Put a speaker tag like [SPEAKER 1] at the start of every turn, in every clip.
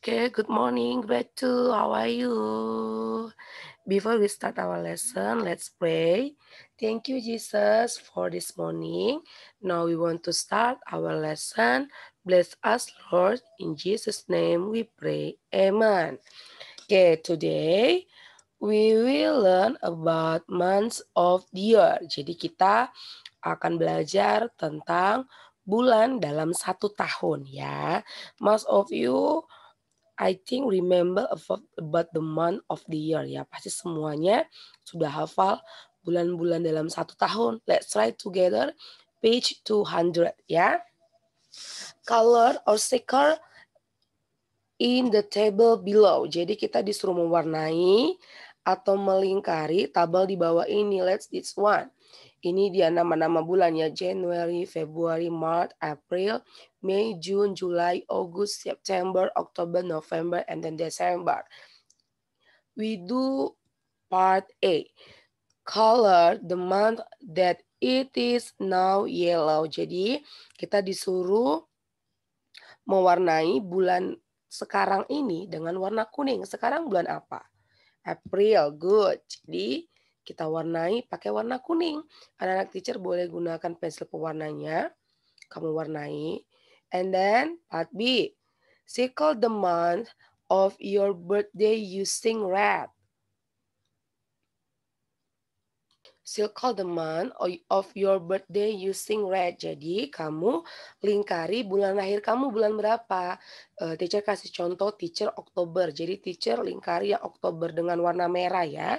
[SPEAKER 1] Okay, good morning, Betu. How are you? Before we start our lesson, let's pray. Thank you, Jesus, for this morning. Now we want to start our lesson. Bless us, Lord. In Jesus' name we pray. Amen. Okay, today we will learn about months of the year. Jadi kita akan belajar tentang bulan dalam satu tahun ya. Most of you I think remember about, the month of the year ya. Pasti semuanya sudah hafal bulan-bulan dalam satu tahun. Let's write together page 200 ya. Color or sticker in the table below. Jadi kita disuruh mewarnai atau melingkari tabel di bawah ini. Let's this one ini dia nama-nama bulan ya January, February, March, April, May, June, July, August, September, October, November, and then December. We do part A. Color the month that it is now yellow. Jadi kita disuruh mewarnai bulan sekarang ini dengan warna kuning. Sekarang bulan apa? April, good. Jadi kita warnai pakai warna kuning. Anak-anak teacher boleh gunakan pensil pewarnanya. Kamu warnai. And then part B. Circle the month of your birthday using red. Circle the month of your birthday using red. Jadi kamu lingkari bulan lahir kamu bulan berapa. Uh, teacher kasih contoh teacher Oktober. Jadi teacher lingkari yang Oktober dengan warna merah ya.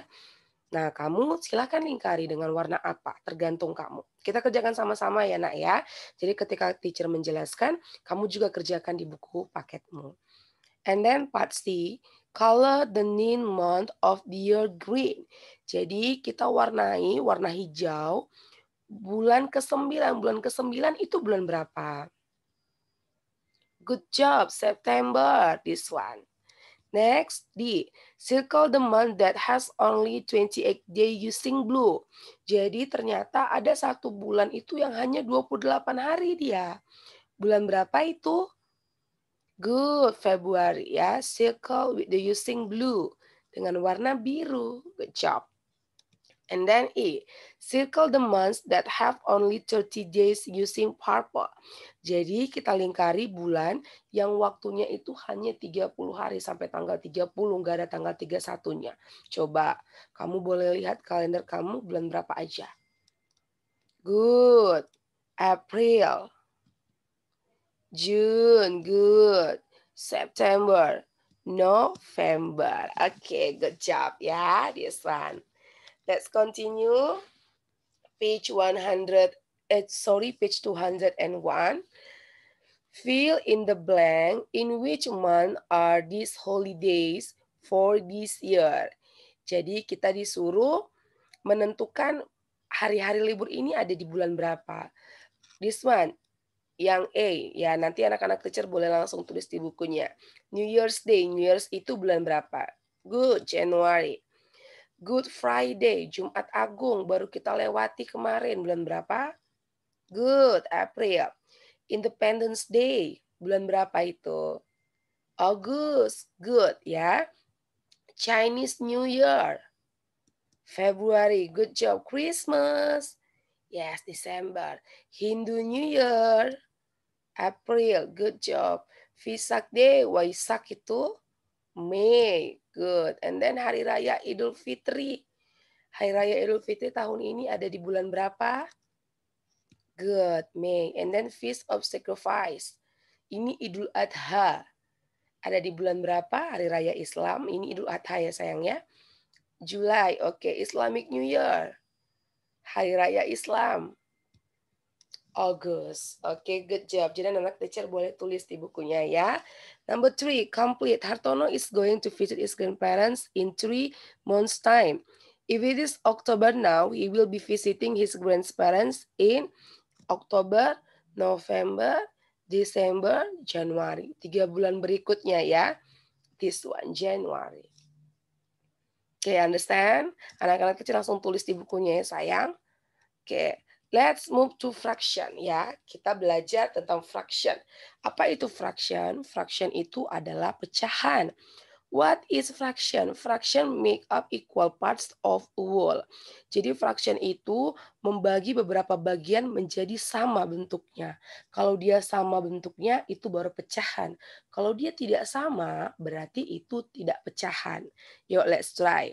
[SPEAKER 1] Nah, kamu silahkan lingkari dengan warna apa, tergantung kamu. Kita kerjakan sama-sama ya, nak ya. Jadi ketika teacher menjelaskan, kamu juga kerjakan di buku paketmu. And then part C, color the nine month of the year green. Jadi kita warnai warna hijau bulan ke-9. Bulan ke-9 itu bulan berapa? Good job, September, this one. Next, D. Circle the month that has only 28 days using blue. Jadi ternyata ada satu bulan itu yang hanya 28 hari dia. Bulan berapa itu? Good, Februari ya. Circle with the using blue. Dengan warna biru. Good job. And then E, circle the months that have only 30 days using purple. Jadi kita lingkari bulan yang waktunya itu hanya 30 hari sampai tanggal 30, nggak ada tanggal 31-nya. Coba, kamu boleh lihat kalender kamu bulan berapa aja. Good. April. June. Good. September. November. Oke, okay, good job ya, this one. Let's continue. Page 100, eh, sorry, page 201. Fill in the blank in which month are these holidays for this year. Jadi kita disuruh menentukan hari-hari libur ini ada di bulan berapa. This one, yang A, ya nanti anak-anak teacher boleh langsung tulis di bukunya. New Year's Day, New Year's itu bulan berapa? Good, January. Good Friday, Jumat Agung baru kita lewati kemarin bulan berapa? Good, April. Independence Day, bulan berapa itu? August, good ya. Chinese New Year, February, good job. Christmas, yes, December. Hindu New Year, April, good job. Visak Day, Waisak itu Mei, Good. And then Hari Raya Idul Fitri. Hari Raya Idul Fitri tahun ini ada di bulan berapa? Good, May. And then Feast of Sacrifice. Ini Idul Adha. Ada di bulan berapa? Hari Raya Islam. Ini Idul Adha ya sayang ya. July. Oke, okay. Islamic New Year. Hari Raya Islam. August. Oke, okay, good job. Jadi anak-anak teacher boleh tulis di bukunya ya. Number three, complete. Hartono is going to visit his grandparents in three months time. If it is October now, he will be visiting his grandparents in October, November, December, January. Tiga bulan berikutnya ya. This one, January. Oke, okay, understand? Anak-anak kecil langsung tulis di bukunya ya, sayang. Oke. Okay. Let's move to fraction ya. Kita belajar tentang fraction. Apa itu fraction? Fraction itu adalah pecahan. What is fraction? Fraction make up equal parts of a whole. Jadi fraction itu membagi beberapa bagian menjadi sama bentuknya. Kalau dia sama bentuknya itu baru pecahan. Kalau dia tidak sama berarti itu tidak pecahan. Yuk let's try.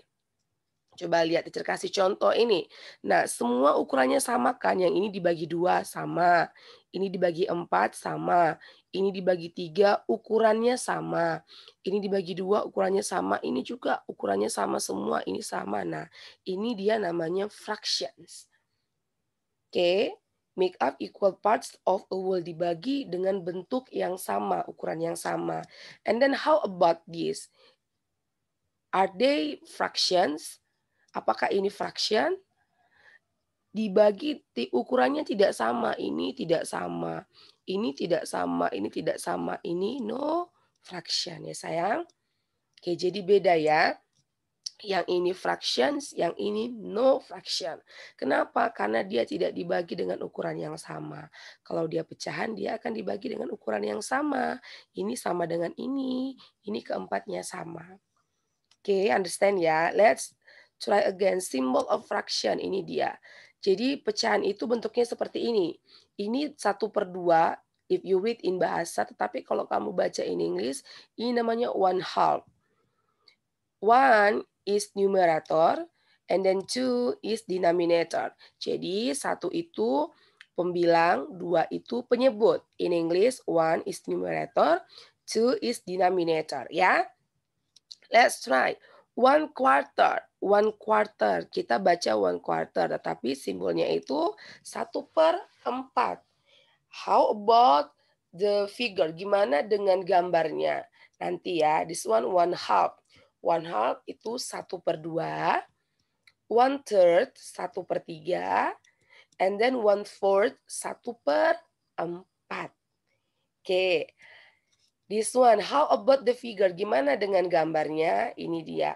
[SPEAKER 1] Coba lihat, teacher kasih contoh ini. Nah, semua ukurannya sama kan? Yang ini dibagi dua sama, ini dibagi empat sama, ini dibagi tiga ukurannya sama, ini dibagi dua ukurannya sama, ini juga ukurannya sama semua, ini sama. Nah, ini dia namanya fractions. Oke, okay. make up equal parts of a world dibagi dengan bentuk yang sama, ukuran yang sama. And then how about this? Are they fractions? Apakah ini fraction? Dibagi ukurannya tidak sama, ini tidak sama, ini tidak sama, ini tidak sama, ini no fraction ya sayang. Oke, jadi beda ya. Yang ini fractions, yang ini no fraction. Kenapa? Karena dia tidak dibagi dengan ukuran yang sama. Kalau dia pecahan, dia akan dibagi dengan ukuran yang sama. Ini sama dengan ini, ini keempatnya sama. Oke, okay, understand ya. Let's Try again, symbol of fraction, ini dia. Jadi pecahan itu bentuknya seperti ini. Ini satu per dua if you read in bahasa, tetapi kalau kamu baca in English, ini namanya one half. One is numerator, and then two is denominator. Jadi satu itu pembilang, dua itu penyebut. In English, one is numerator, two is denominator. Ya, let's try one quarter. One quarter. Kita baca one quarter, tetapi simbolnya itu satu per empat. How about the figure? Gimana dengan gambarnya? Nanti ya, this one one half. One half itu satu per dua. One third, satu per tiga. And then one fourth, satu per empat. Oke. Okay. This one, how about the figure? Gimana dengan gambarnya? Ini dia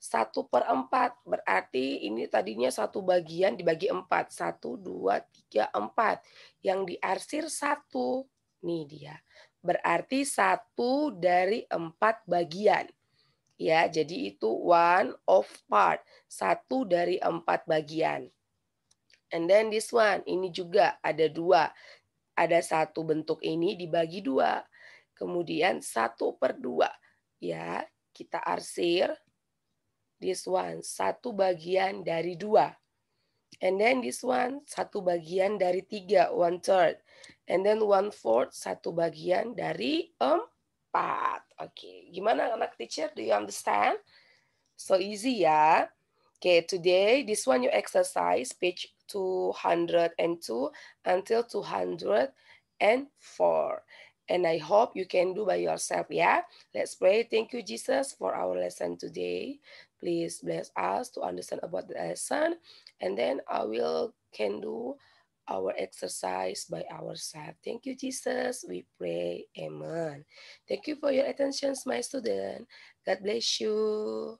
[SPEAKER 1] satu per empat berarti ini tadinya satu bagian dibagi empat satu dua tiga empat yang diarsir satu nih dia berarti satu dari empat bagian ya jadi itu one of part satu dari empat bagian and then this one ini juga ada dua ada satu bentuk ini dibagi dua kemudian satu per dua ya kita arsir this one, satu bagian dari dua. And then this one, satu bagian dari tiga, one third. And then one fourth, satu bagian dari empat. Oke, okay. gimana anak teacher? Do you understand? So easy ya. Okay, today, this one you exercise page 202 until 204. And I hope you can do by yourself, yeah? Let's pray. Thank you, Jesus, for our lesson today. Please bless us to understand about the lesson and then I will can do our exercise by ourselves. Thank you, Jesus. We pray. Amen. Thank you for your attentions, my student. God bless you.